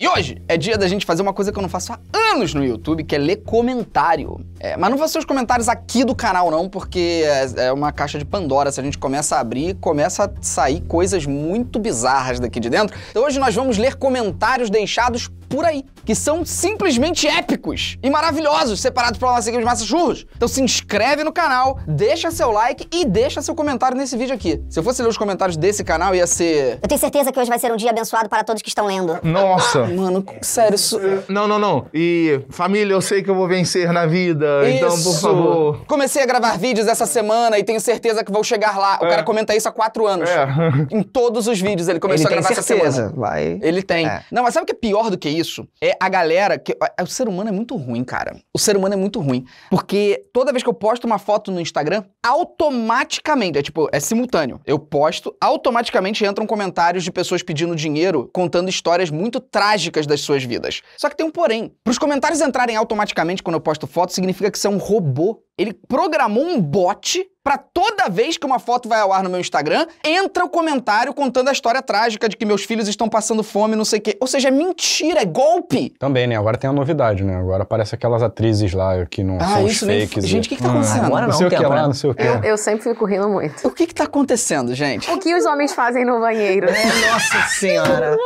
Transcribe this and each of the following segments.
E hoje é dia da gente fazer uma coisa que eu não faço há anos no YouTube, que é ler comentário. É, mas não vou ser os comentários aqui do canal, não, porque é, é, uma caixa de Pandora. Se a gente começa a abrir, começa a sair coisas muito bizarras daqui de dentro. Então hoje nós vamos ler comentários deixados por aí, que são simplesmente épicos e maravilhosos, separados por uma sequência é de massa churros. Então se inscreve no canal, deixa seu like e deixa seu comentário nesse vídeo aqui. Se eu fosse ler os comentários desse canal, ia ser... Eu tenho certeza que hoje vai ser um dia abençoado para todos que estão lendo. Nossa! Ah, mano, sério, isso... Não, não, não. E família, eu sei que eu vou vencer na vida, isso. então por favor... Comecei a gravar vídeos essa semana e tenho certeza que vou chegar lá. O é. cara comenta isso há quatro anos. É. em todos os vídeos ele começou ele a gravar essa semana. Vai. Ele tem. É. Não, mas sabe o que é pior do que isso? isso é a galera que. O ser humano é muito ruim, cara. O ser humano é muito ruim. Porque toda vez que eu posto uma foto no Instagram, automaticamente, é tipo, é simultâneo. Eu posto, automaticamente entram comentários de pessoas pedindo dinheiro, contando histórias muito trágicas das suas vidas. Só que tem um porém. Para os comentários entrarem automaticamente quando eu posto foto, significa que você é um robô ele programou um bot para toda vez que uma foto vai ao ar no meu Instagram, entra o comentário contando a história trágica de que meus filhos estão passando fome, não sei o quê. Ou seja, é mentira, é golpe. Também, né? Agora tem a novidade, né? Agora aparece aquelas atrizes lá que não ah, são isso fakes. Nem... E... Gente, o que, que tá ah, acontecendo? agora não, não sei o que lá, não sei o quê. Eu, eu, sempre fico rindo muito. O que que tá acontecendo, gente? O que os homens fazem no banheiro? É, nossa senhora.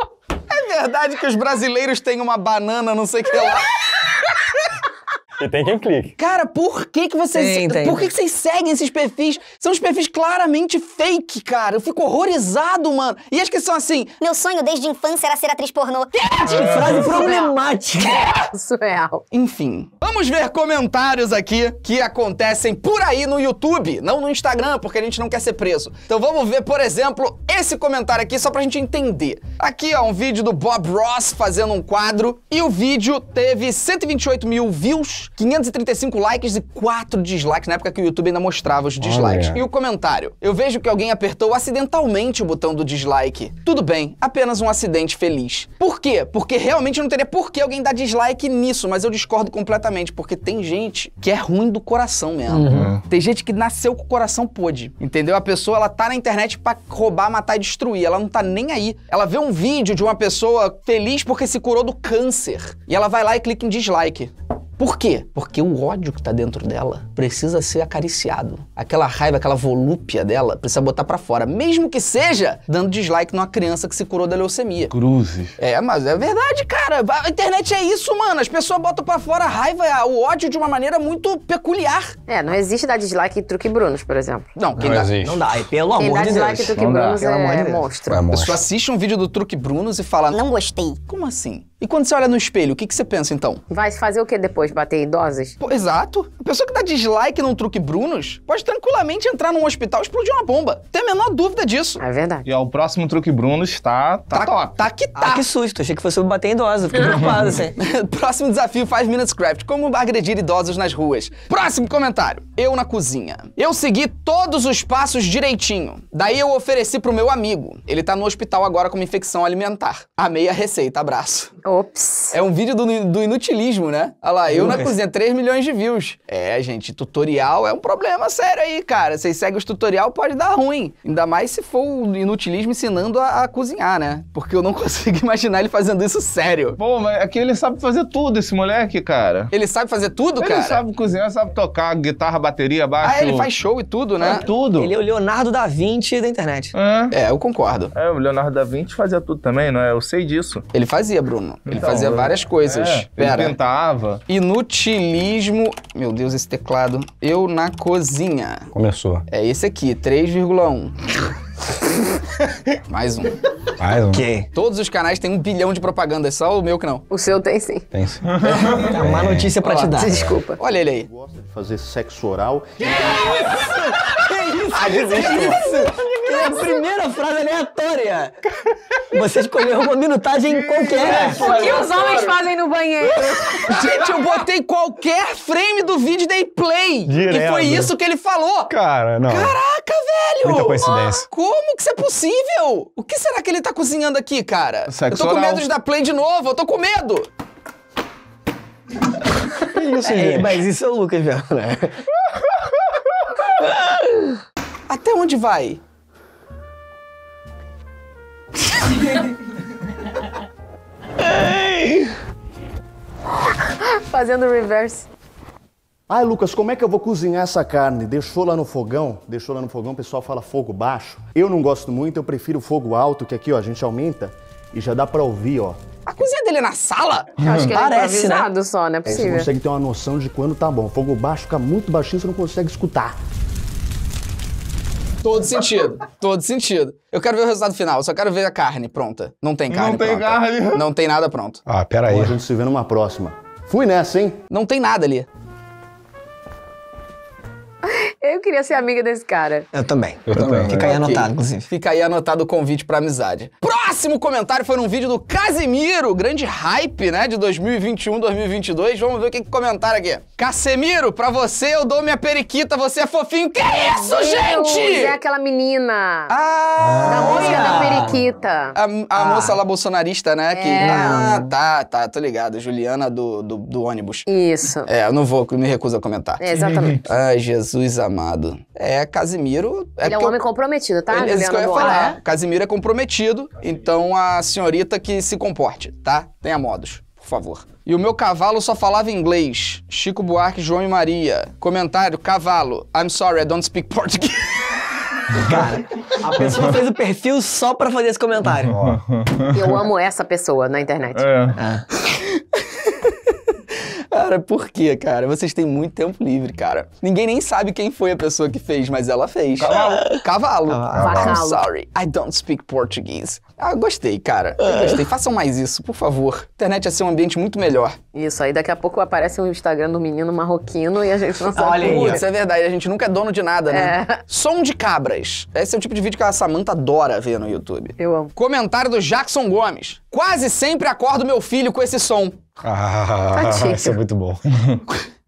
é verdade que os brasileiros têm uma banana, não sei o que lá. E tem quem clique. Cara, por que, que vocês. por que, que vocês seguem esses perfis? São os perfis claramente fake, cara. Eu fico horrorizado, mano. E as que são assim. Meu sonho desde a infância era ser atriz pornô. Que frase ah, é problemática. Surreal. É Enfim. Vamos ver comentários aqui que acontecem por aí no YouTube, não no Instagram, porque a gente não quer ser preso. Então vamos ver, por exemplo, esse comentário aqui só pra gente entender. Aqui, ó, um vídeo do Bob Ross fazendo um quadro e o vídeo teve 128 mil views 535 likes e 4 dislikes, na época que o YouTube ainda mostrava os dislikes. Olha. E o comentário. Eu vejo que alguém apertou acidentalmente o botão do dislike. Tudo bem, apenas um acidente feliz. Por quê? Porque realmente não teria por que alguém dar dislike nisso, mas eu discordo completamente, porque tem gente que é ruim do coração mesmo. Uhum. uhum. Tem gente que nasceu com o coração pôde, entendeu? A pessoa, ela tá na internet pra roubar, matar e destruir, ela não tá nem aí. Ela vê um vídeo de uma pessoa feliz porque se curou do câncer, e ela vai lá e clica em dislike. Por quê? Porque o ódio que está dentro dela precisa ser acariciado. Aquela raiva, aquela volúpia dela precisa botar para fora, mesmo que seja dando dislike numa criança que se curou da leucemia. Cruzes. É, mas é verdade, cara. A internet é isso, mano. As pessoas botam para fora a raiva, o ódio de uma maneira muito peculiar. É, não existe dar dislike em Truque Brunos, por exemplo. Não, quem não dá, existe. Não dá, pelo quem amor dá de dislike Deus. Truque não Brunos dá. é, monstro. É monstro. A pessoa assiste um vídeo do Truque Brunos e fala: Não gostei. Como assim? E quando você olha no espelho, o que, que você pensa então? Vai fazer o que depois? Bater idosas? Pô, exato. A pessoa que dá dislike num truque Brunos pode tranquilamente entrar num hospital e explodir uma bomba. Tem a menor dúvida disso. É verdade. E ó, o próximo truque Brunos tá, tá, tá top. Tá que tá. Ah, que susto. Achei que fosse bater idosa. Fiquei preocupado assim. próximo desafio 5 Minutes Craft. Como agredir idosos nas ruas. Próximo comentário. Eu na cozinha. Eu segui todos os passos direitinho. Daí eu ofereci pro meu amigo. Ele tá no hospital agora com uma infecção alimentar. Amei a receita. Abraço. Ops. É um vídeo do, do inutilismo, né? Olha lá, eu na cozinha, 3 milhões de views. É, gente, tutorial é um problema sério aí, cara. Vocês seguem os tutorial, pode dar ruim. Ainda mais se for o inutilismo ensinando a, a, cozinhar, né? Porque eu não consigo imaginar ele fazendo isso sério. Pô, mas aqui é ele sabe fazer tudo, esse moleque, cara. Ele sabe fazer tudo, ele cara? Ele sabe cozinhar, sabe tocar guitarra, bateria, baixo. Ah, ele faz show e tudo, né? É tudo. Ele é o Leonardo da Vinci da internet. É. é, eu concordo. É, o Leonardo da Vinci fazia tudo também, não é? Eu sei disso. Ele fazia, Bruno ele então, fazia várias coisas. É, Pera. Ele tentava. Inutilismo. Meu Deus, esse teclado. Eu na cozinha. Começou. É esse aqui, 3,1. Mais um. Mais um. Que? Todos os canais têm um bilhão de propaganda, é só o meu que não. O seu tem sim. Tem sim. É. é. Má notícia pra Olá. te dar. Desculpa. Olha ele aí. Gosta de fazer sexo oral. Que isso? Que isso? Ah, que é isso? a primeira frase aleatória. Você escolheu uma minutagem qualquer. É, o que os homens fazem no banheiro? Gente, eu botei qualquer frame do vídeo e dei play. Direto. E foi isso que ele falou. Cara, não. Caraca, velho. Muita coincidência. Ah, como que isso é possível? O que será que ele tá cozinhando aqui, cara? Sexo eu tô com medo de dar play de novo. Eu tô com medo. isso, É, mas isso é o Lucas, velho, né? Até onde vai? Fazendo reverse. Ai, Lucas, como é que eu vou cozinhar essa carne? Deixou lá no fogão? Deixou lá no fogão, o pessoal fala fogo baixo. Eu não gosto muito, eu prefiro fogo alto, que aqui, ó, a gente aumenta e já dá pra ouvir, ó. A cozinha dele é na sala? Eu acho que é Parece, é né? só, não é possível. É, você consegue ter uma noção de quando tá bom. Fogo baixo fica muito baixinho, você não consegue escutar. Todo sentido. Todo sentido. Eu quero ver o resultado final. Só quero ver a carne pronta. Não tem carne Não tem pronta. carne. Não tem nada pronto. Ah, pera aí. a gente se vê numa próxima. Fui nessa, hein? Não tem nada ali. Eu queria ser amiga desse cara. Eu também. Eu, também. Fica aí anotado, inclusive. Fica aí anotado o convite pra amizade. Próximo! próximo comentário foi num vídeo do Casemiro, grande hype, né, de 2021, 2022. Vamos ver o que, que comentaram aqui. Casemiro, pra você eu dou minha periquita, você é fofinho. Que isso, Deus, gente? É aquela menina. Ah! Da música da periquita. A, a ah. moça lá bolsonarista, né? É. Que, ah, tá, tá, tô ligado. Juliana do, do, do ônibus. Isso. É, eu não vou, me recuso a comentar. É, exatamente. Ai, Jesus amado. É, Casimiro. É ele é um homem eu, comprometido, tá? Ele, é isso que eu ia falar. É? Casimiro é comprometido, então a senhorita que se comporte, tá? Tenha modos, por favor. E o meu cavalo só falava inglês. Chico Buarque, João e Maria. Comentário: cavalo. I'm sorry, I don't speak Portuguese. Cara, a pessoa fez o perfil só pra fazer esse comentário. Eu amo essa pessoa na internet. É. é. Cara, por quê, cara? Vocês têm muito tempo livre, cara. Ninguém nem sabe quem foi a pessoa que fez, mas ela fez. Cavalo. Cavalo. Cavalo. I'm sorry, I don't speak Portuguese. Ah, gostei, cara. Eu é. gostei. Façam mais isso, por favor. A internet ia ser um ambiente muito melhor. Isso, aí daqui a pouco aparece o um Instagram do menino marroquino e a gente não sabe. Olha Isso é verdade, a gente nunca é dono de nada, né? É. Som de cabras. Esse é o tipo de vídeo que a Samanta adora ver no YouTube. Eu amo. Comentário do Jackson Gomes. Quase sempre acordo meu filho com esse som. Ah, tá isso é muito bom.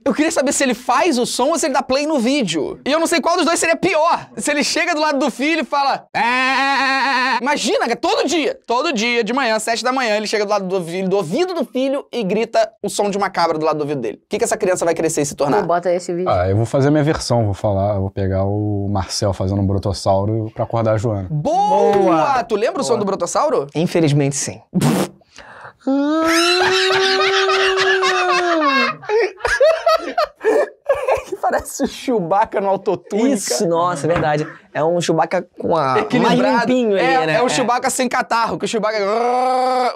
Eu queria saber se ele faz o som ou se ele dá play no vídeo. E eu não sei qual dos dois seria pior. Se ele chega do lado do filho e fala. Aaah! É, é, é, Imagina, todo dia. Todo dia, de manhã, sete da manhã, ele chega do lado do, filho, do ouvido do filho e grita o som de uma cabra do lado do ouvido dele. O que, que essa criança vai crescer e se tornar? Bota esse vídeo. Ah, eu vou fazer a minha versão, vou falar, vou pegar o Marcel fazendo um brotossauro pra acordar a Joana. Boa! Boa! Tu lembra Boa. o som do brotossauro? Infelizmente sim. parece o Chewbacca no autotune. Isso, nossa, é verdade. É um Chewbacca com a. É Mais é limpinho é, né? É um é. Chewbacca sem catarro, que o Chewbacca.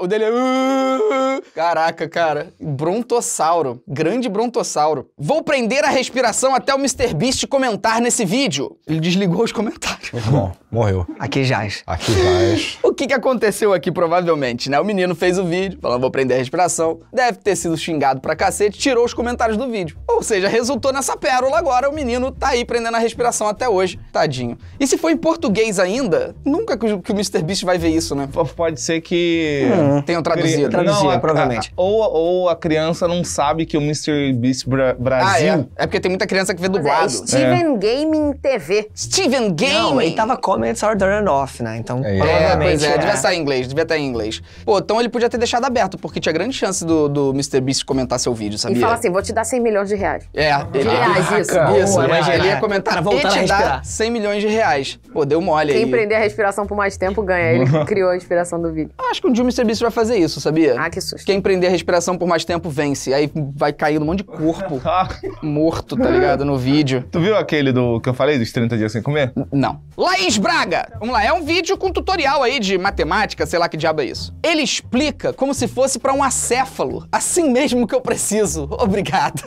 O dele é. Caraca, cara. Brontossauro. Grande brontossauro. Vou prender a respiração até o Mr. Beast comentar nesse vídeo. Ele desligou os comentários. Muito bom. Morreu. Aqui jaz. Aqui jaz. o que, que aconteceu aqui, provavelmente, né? O menino fez o vídeo, falando vou prender a respiração. Deve ter sido xingado pra cacete, tirou os comentários do vídeo. Ou seja, resultou nessa pérola agora. O menino tá aí prendendo a respiração até hoje. Tadinho. E se for em português ainda, nunca que o, que o MrBeast vai ver isso, né? Pode ser que. Hum. Tenham traduzido. Traduzido, não, provavelmente. A, a, ou, ou a criança não sabe que o MrBeast Bra Brasil. Ah, é. é porque tem muita criança que vê é dublado. É Steven é. Gaming TV. Steven Gaming? Não, ele tava Comments Are Turned Off, né? Então, é, é, provavelmente. Pois é, é, devia estar em inglês, devia estar em inglês. Pô, então ele podia ter deixado aberto, porque tinha grande chance do, do MrBeast comentar seu vídeo, sabia? E fala assim: vou te dar 100 milhões de reais. É, ele. Ah, reais, isso. Isso, Ele ia comentar. Cara, voltar a te dar 100 milhões de reais reais. Pô, deu mole Quem aí. prender a respiração por mais tempo ganha. Ele criou a inspiração do vídeo. Acho que um dia o Mr. Beast vai fazer isso, sabia? Ah, que susto. Quem prender a respiração por mais tempo vence. Aí vai cair um monte de corpo morto, tá ligado? No vídeo. Tu viu aquele do que eu falei, dos 30 dias sem comer? não. Laís Braga! Vamos lá, é um vídeo com tutorial aí de matemática, sei lá que diabo é isso. Ele explica como se fosse para um acéfalo. Assim mesmo que eu preciso. Obrigada.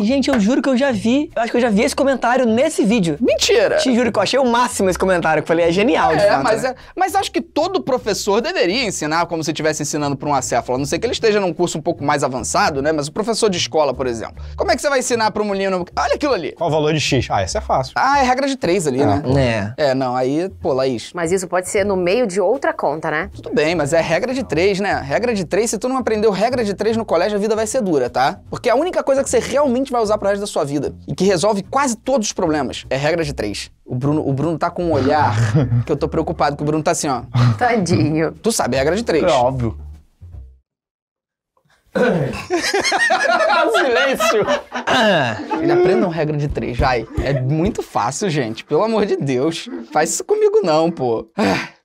Gente, eu juro que eu já vi. Eu acho que eu já vi esse comentário nesse vídeo. Mentira! Te juro eu achei o máximo esse comentário, que falei, é genial, de é, fato, mas, né? é, mas acho que todo professor deveria ensinar como se estivesse ensinando para um acéfalo, a não ser que ele esteja num curso um pouco mais avançado, né? Mas o professor de escola, por exemplo, como é que você vai ensinar para um menino... Olha aquilo ali. Qual o valor de X? Ah, essa é fácil. Ah, é regra de três ali, né? é, né? É. É, não, aí, pô, Laís... Mas isso pode ser no meio de outra conta, né? Tudo bem, mas é regra de três, né? Regra de três, se tu não aprendeu regra de três no colégio, a vida vai ser dura, tá? Porque é a única coisa que você realmente vai usar pro resto da sua vida e que resolve quase todos os problemas é regra de três. O Bruno, o Bruno tá com um olhar que eu tô preocupado, que o Bruno tá assim, ó. Tadinho. Tu sabe a regra de três. É óbvio. Silêncio! Ele uma regra de três, vai. É muito fácil, gente. Pelo amor de Deus. Faz isso comigo não, pô.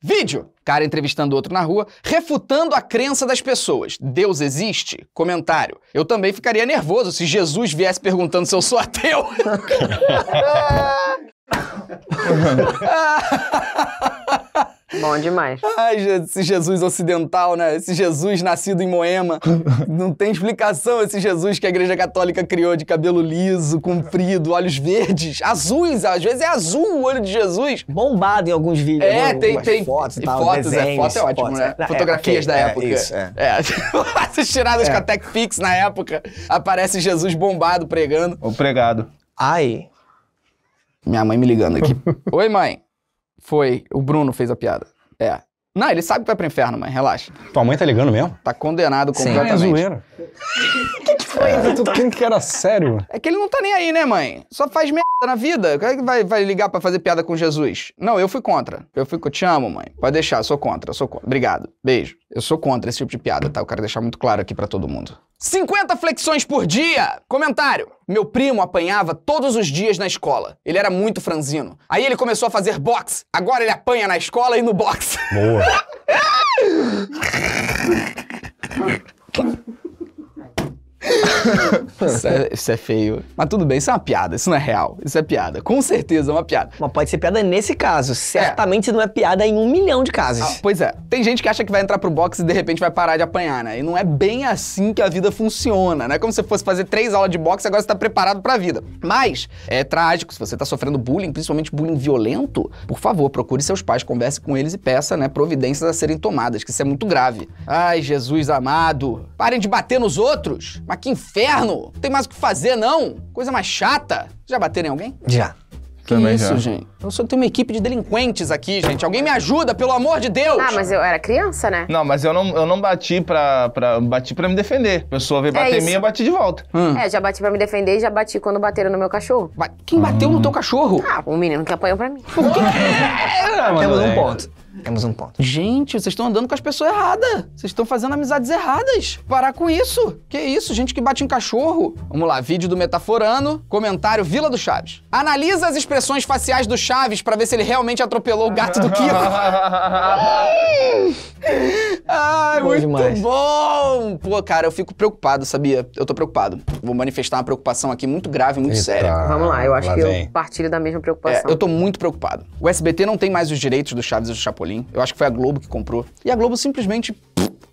Vídeo. Cara entrevistando outro na rua, refutando a crença das pessoas. Deus existe? Comentário. Eu também ficaria nervoso se Jesus viesse perguntando se eu sou ateu. Ah, Bom demais. Ai, esse Jesus ocidental, né? Esse Jesus nascido em Moema. Não tem explicação esse Jesus que a Igreja Católica criou de cabelo liso, comprido, olhos verdes, azuis. Às vezes é azul o olho de Jesus. Bombado em alguns vídeos. É, né? tem, tem fotos, e tal, fotos, desenhos, é, foto é ótimo, fotos, né? É. é, Fotografias okay, da é, época. Isso, é. é. Essas tiradas é. com a Pix na época. Aparece Jesus bombado pregando. Ou pregado. Ai, minha mãe me ligando aqui. Oi, mãe. Foi. O Bruno fez a piada. É. Não, ele sabe que vai pro inferno, mãe. Relaxa. Tua mãe tá ligando mesmo? Tá condenado completamente. Sim, é zoeira. coisa. É. Tu tem que era sério. É que ele não tá nem aí, né, mãe? Só faz merda na vida. Como é que vai, vai ligar para fazer piada com Jesus? Não, eu fui contra. Eu fui, te amo, mãe. Pode deixar, sou contra, sou contra. Obrigado. Beijo. Eu sou contra esse tipo de piada, tá? Eu quero deixar muito claro aqui para todo mundo. 50 flexões por dia! Comentário. Meu primo apanhava todos os dias na escola. Ele era muito franzino. Aí ele começou a fazer boxe. Agora ele apanha na escola e no boxe. Boa. isso, é, isso, é, feio. Mas tudo bem, isso é uma piada, isso não é real. Isso é piada. Com certeza é uma piada. Mas pode ser piada nesse caso. Certamente é. não é piada em um milhão de casos. Ah, pois é. Tem gente que acha que vai entrar pro boxe e de repente vai parar de apanhar, né? E não é bem assim que a vida funciona, né? É como se fosse fazer três aulas de boxe e agora você tá preparado pra vida. Mas é trágico. Se você tá sofrendo bullying, principalmente bullying violento, por favor, procure seus pais, converse com eles e peça, né, providências a serem tomadas, que isso é muito grave. Ai, Jesus amado. Parem de bater nos outros. Mas mas que inferno! Não tem mais o que fazer, não! Coisa mais chata! Já bateram em alguém? Já. Que Também isso, já. gente? Eu só tenho uma equipe de delinquentes aqui, gente. Alguém me ajuda, pelo amor de Deus! Ah, mas eu era criança, né? Não, mas eu não, eu não bati pra, pra. Bati pra me defender. A pessoa veio é bater é em mim, eu bati de volta. Hum. É, já bati pra me defender e já bati quando bateram no meu cachorro. Ba Quem bateu hum. no teu cachorro? Ah, o menino que apanhou pra mim. Por quê? Ah, Temos um é. ponto. Temos um ponto. Gente, vocês estão andando com as pessoas erradas. Vocês estão fazendo amizades erradas. Parar com isso. Que isso, gente que bate em cachorro. Vamos lá, vídeo do Metaforano, comentário Vila do Chaves. Analisa as expressões faciais do Chaves para ver se ele realmente atropelou o gato do Kiko. Ai, bom muito demais. bom! Pô, cara, eu fico preocupado, sabia? Eu tô preocupado. Vou manifestar uma preocupação aqui muito grave, muito Eita. séria. Vamos lá, eu acho lá que vem. eu partilho da mesma é, preocupação. É, eu tô muito preocupado. O SBT não tem mais os direitos do Chaves e do Chapolin eu acho que foi a Globo que comprou. E a Globo simplesmente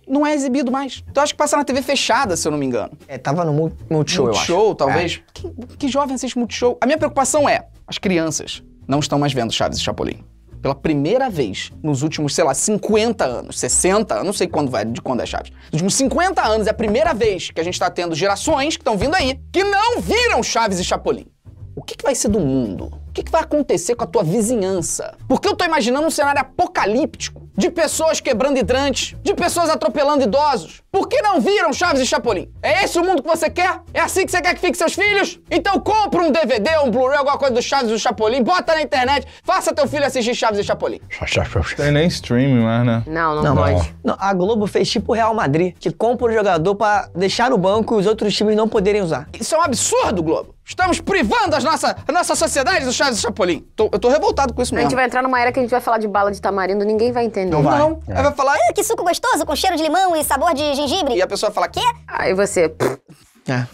não é exibido mais. Então acho que passa na TV fechada, se eu não me engano. É, tava no Multishow, eu acho. Multishow, talvez. É. Que, que jovem assiste Multishow? A minha preocupação é, as crianças não estão mais vendo Chaves e Chapolin. Pela primeira vez nos últimos, sei lá, 50 anos, 60, eu não sei quando vai, de quando é Chaves. Nos últimos 50 anos é a primeira vez que a gente está tendo gerações que estão vindo aí que não viram Chaves e Chapolin. O que, que vai ser do mundo o que, que vai acontecer com a tua vizinhança? Porque eu tô imaginando um cenário apocalíptico de pessoas quebrando hidrantes, de pessoas atropelando idosos. Por que não viram Chaves e Chapolin? É esse o mundo que você quer? É assim que você quer que fiquem seus filhos? Então compra um DVD, um Blu-ray, alguma coisa do Chaves e do Chapolin, bota na internet, faça teu filho assistir Chaves e Chapolin. Tem nem streaming mais, né? Não, não, não pode. Não. A Globo fez tipo o Real Madrid, que compra o jogador para deixar no banco e os outros times não poderem usar. Isso é um absurdo, Globo. Estamos privando as nossa, a nossa sociedade dos Charles Chapolin. Tô, eu tô revoltado com isso mesmo. A gente vai entrar numa era que a gente vai falar de bala de tamarindo, ninguém vai entender. Não vai. Não. É. Aí vai falar, ah, que suco gostoso, com cheiro de limão e sabor de gengibre. E a pessoa fala, quê? Aí você... É.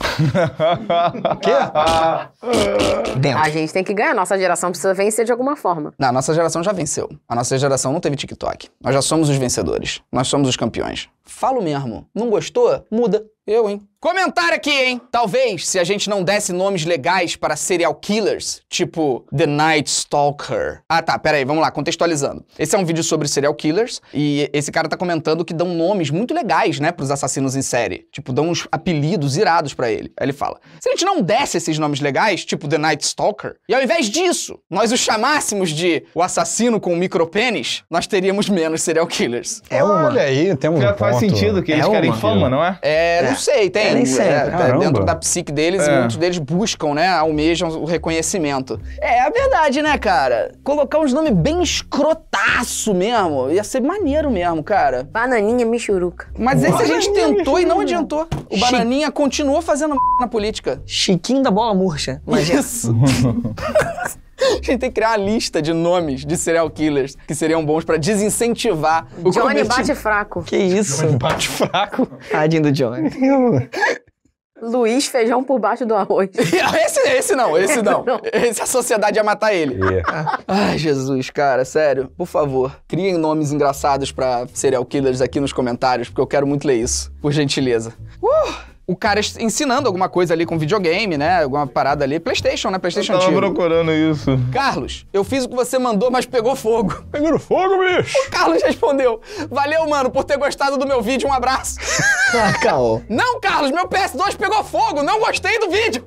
que? Dentro. A gente tem que ganhar. Nossa geração precisa vencer de alguma forma. Não, a nossa geração já venceu. A nossa geração não teve TikTok. Nós já somos os vencedores. Nós somos os campeões. Falo mesmo. Não gostou? Muda. Eu, hein? Comentário aqui, hein? Talvez se a gente não desse nomes legais para serial killers, tipo The Night Stalker. Ah, tá, peraí, vamos lá, contextualizando. Esse é um vídeo sobre serial killers e esse cara tá comentando que dão nomes muito legais, né, pros assassinos em série. Tipo, dão uns apelidos irados para ele. Aí ele fala: se a gente não desse esses nomes legais, tipo The Night Stalker, e ao invés disso, nós o chamássemos de o assassino com micro micropênis, nós teríamos menos serial killers. É uma. Olha aí, temos um. Já ponto. faz sentido que é eles é uma. querem fama, não é? É, não é. sei, tem é, nem é, sempre. É, dentro da psique deles, é. muitos deles buscam, né? Almejam o reconhecimento. É, é, a verdade, né, cara? Colocar uns nomes bem escrotaço mesmo, ia ser maneiro mesmo, cara. Bananinha Michuruca. Mas esse a gente tentou e não adiantou. O Chique. Bananinha continuou fazendo na política. Chiquinho da bola murcha. Mas Isso. A gente tem que criar uma lista de nomes de serial killers que seriam bons para desincentivar o Johnny cometido. bate fraco. Que isso? Johnny bate fraco. Tadinho do Johnny. Luiz Feijão por baixo do arroz. esse, esse não, esse não. não. Esse a sociedade ia matar ele. Yeah. Ai, Jesus, cara, sério. Por favor, criem nomes engraçados para serial killers aqui nos comentários, porque eu quero muito ler isso. Por gentileza. Uh! o cara ensinando alguma coisa ali com videogame, né? Alguma parada ali. PlayStation, né? PlayStation eu tava antigo. procurando isso. Carlos, eu fiz o que você mandou, mas pegou fogo. Pegou fogo, bicho? O Carlos respondeu. Valeu, mano, por ter gostado do meu vídeo. Um abraço. Ah, calma. Não, Carlos, meu PS2 pegou fogo. Não gostei do vídeo.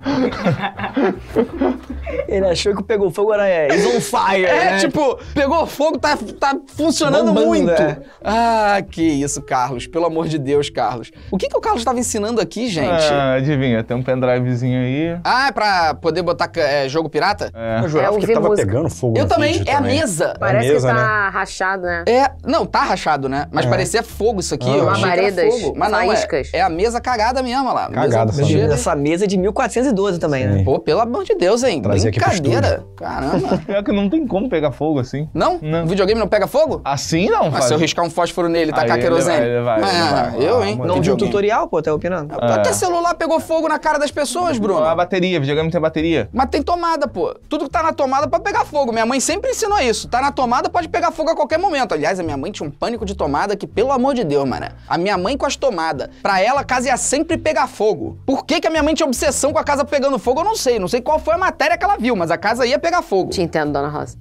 Ele achou que pegou fogo era é, on fire. É, né? tipo, pegou fogo, tá, tá funcionando Bombando, muito. É. Ah, que isso, Carlos. Pelo amor de Deus, Carlos. O que, que o Carlos estava ensinando aqui, gente? Ah, adivinha, tem um pendrivezinho aí. Ah, é pra poder botar é, jogo pirata? É. Eu jurava é, que tava música. pegando fogo. Eu também, é também. É a mesa. Parece a mesa, que tá né? rachado, né? É, não, tá rachado, né? Mas é. parecia fogo isso aqui. Ah. Uma Eu Uma é, faíscas. é, a mesa cagada mesmo, lá. Cagada, mesa, Essa mesa é de 1412 também, Sim. né? Pô, pelo amor de Deus, hein? fazer aqui pro estúdio. Caramba. Pior que não tem como pegar fogo assim. Não? Não. O videogame não pega fogo? Assim não, Ah, faz. se eu riscar um fósforo nele, tacar Aí ele querosene. vai, ele vai, ele ah, vai. eu, hein? Não viu um tutorial, pô, tá ah, até opinando? Até celular pegou fogo na cara das pessoas, Bruno. A é bateria, videogame tem bateria. Mas tem tomada, pô. Tudo que tá na tomada pode pegar fogo. Minha mãe sempre ensinou isso. Tá na tomada, pode pegar fogo a qualquer momento. Aliás, a minha mãe tinha um pânico de tomada que, pelo amor de Deus, mano. A minha mãe com as tomadas. Pra ela, a casa ia sempre pegar fogo. Por que, que a minha mãe tinha obsessão com a casa pegando fogo, eu não sei. Não sei qual foi a matéria que ela ela viu, mas a casa ia pegar fogo. Te entendo, dona Rosa.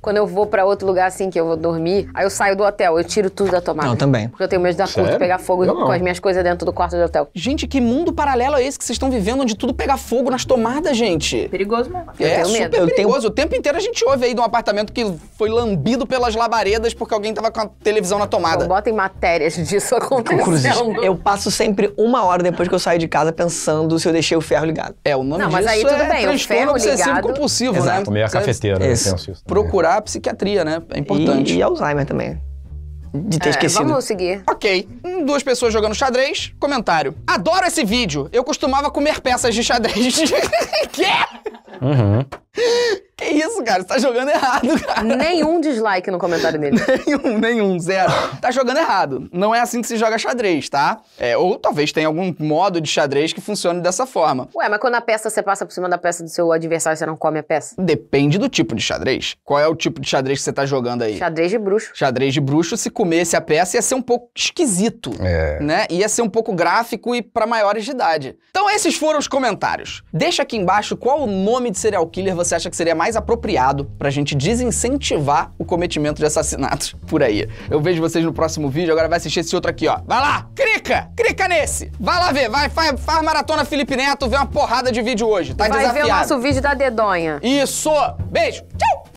Quando eu vou pra outro lugar assim que eu vou dormir, aí eu saio do hotel, eu tiro tudo da tomada. Não, também. Porque eu tenho medo da Sério? curto pegar fogo não. com as minhas coisas dentro do quarto do hotel. Gente, que mundo paralelo é esse que vocês estão vivendo, onde tudo pega fogo nas tomadas, gente? Perigoso mesmo. Eu É tenho medo. super Eu tenho- perigoso. O tempo inteiro a gente ouve aí de um apartamento que foi lambido pelas labaredas porque alguém tava com a televisão na tomada. Então em matérias disso acontecendo. Eu passo sempre uma hora depois que eu saio de casa pensando se eu deixei o ferro ligado. É, o nome Não, mas aí tudo é bem, o ferro ligado- compulsivo, Exato. né? Comer a cafeteira, eu né? penso isso. Procurar procurar a psiquiatria, né? É importante. E, e Alzheimer também. De ter é, esquecido. Vamos seguir. Ok. Duas pessoas jogando xadrez. Comentário. Adoro esse vídeo. Eu costumava comer peças de xadrez. Quê? Uhum. Que isso, cara? Você tá jogando errado, cara. Nenhum dislike no comentário dele. nenhum, nenhum, zero. Tá jogando errado. Não é assim que se joga xadrez, tá? É, ou talvez tenha algum modo de xadrez que funcione dessa forma. Ué, mas quando a peça você passa por cima da peça do seu adversário, você não come a peça? Depende do tipo de xadrez. Qual é o tipo de xadrez que você tá jogando aí? Xadrez de bruxo. Xadrez de bruxo, se comesse a peça, ia ser um pouco esquisito. É. Né? Ia ser um pouco gráfico e para maiores de idade. Então esses foram os comentários. Deixa aqui embaixo qual o nome de serial killer você você acha que seria mais apropriado para a gente desincentivar o cometimento de assassinatos por aí? Eu vejo vocês no próximo vídeo, agora vai assistir esse outro aqui, ó. Vai lá, clica, clica nesse. Vai lá ver, vai, faz, faz maratona Felipe Neto, vê uma porrada de vídeo hoje, tá vai desafiado. Vai ver o nosso vídeo da dedonha. Isso, beijo, tchau.